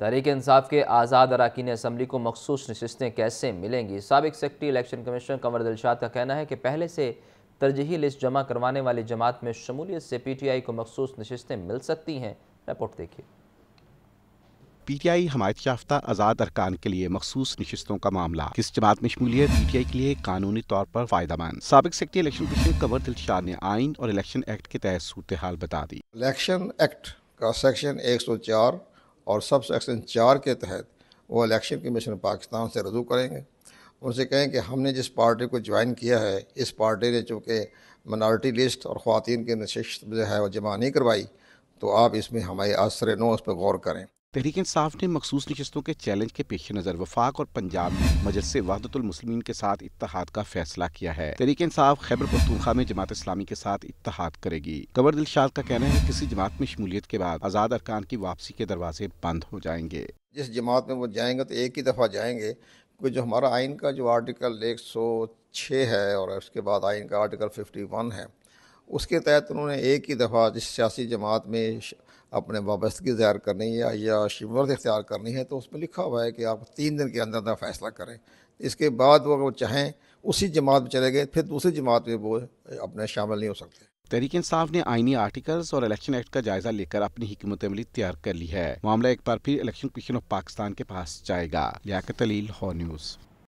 तहरीक इंसाफ के आज़ाद अरकान असम्बली को मखसूस नशस्तें कैसे मिलेंगी सबक secretary election commission Kanwar Dilshad का कहना है कि पहले से तरजीही लिस्ट जमा करवाने वाली जमात में शमूलियत से पी टी आई को मखसूस नशस्तें मिल सकती हैं रिपोर्ट देखिए पी टी आई हमायत याफ्ता आज़ाद अरकान के लिए मखसूस नशस्तों का मामला किस जमात में शमूलियत पी टी आई के लिए कानूनी तौर पर फायदा मंद सबक secretary election commission Kanwar Dilshad ने आइन और इलेक्शन एक्ट के तहत सूरत हाल बता दी इलेक्शन एक्ट का सेक्शन एक सौ चार और सब सेक्शन चार के तहत वो इलेक्शन कमीशन पाकिस्तान से रजू करेंगे उनसे कहें कि हमने जिस पार्टी को ज्वाइन किया है इस पार्टी ने चूँकि मनार्टी लिस्ट और ख़वान की नशस्त जो है वो जमा नहीं करवाई तो आप इसमें हमारे आश्रय नो उस पर गौर करें तहरीक इंसाफ ने मखसूस नशस्तों के चैलेंज के पेश नज़र वफाक और पंजाब मजलस वहदतुलमसलिम के साथ इतिहाद का फैसला किया है तहरीक इंसाफ खैबर पख्तूनखा में जमात इस्लामी के साथ इतिहाद करेगी कंवर दिलशाद का कहना है किसी जमात में शमूलियत के बाद आज़ाद अरकान की वापसी के दरवाजे बंद हो जाएंगे जिस जमात में वो जाएंगे तो एक ही दफ़ा जाएंगे क्योंकि जो हमारा आइन का जो आर्टिकल एक सौ छः है और उसके बाद आइन का आर्टिकल फिफ्टी वन है उसके तहत उन्होंने एक ही दफ़ा जिस सियासी जमात में अपने वाबस्तगी ज़ाहिर करनी है या शिमरत इख्तियार करनी है तो उसमें लिखा हुआ है कि आप तीन दिन के अंदर अंदर फैसला करें इसके बाद वो अगर वो चाहें उसी जमात में चले गए फिर दूसरी जमात में वो अपने शामिल नहीं हो सकते तहरीक इंसाफ ने आईनी आर्टिकल्स और इलेक्शन एक्ट का जायजा लेकर अपनी हिकमत अमली तैयार कर ली है मामला एक बार फिर इलेक्शन कमीशन ऑफ पाकिस्तान के पास जाएगा लियाकत अली लाहौर न्यूज़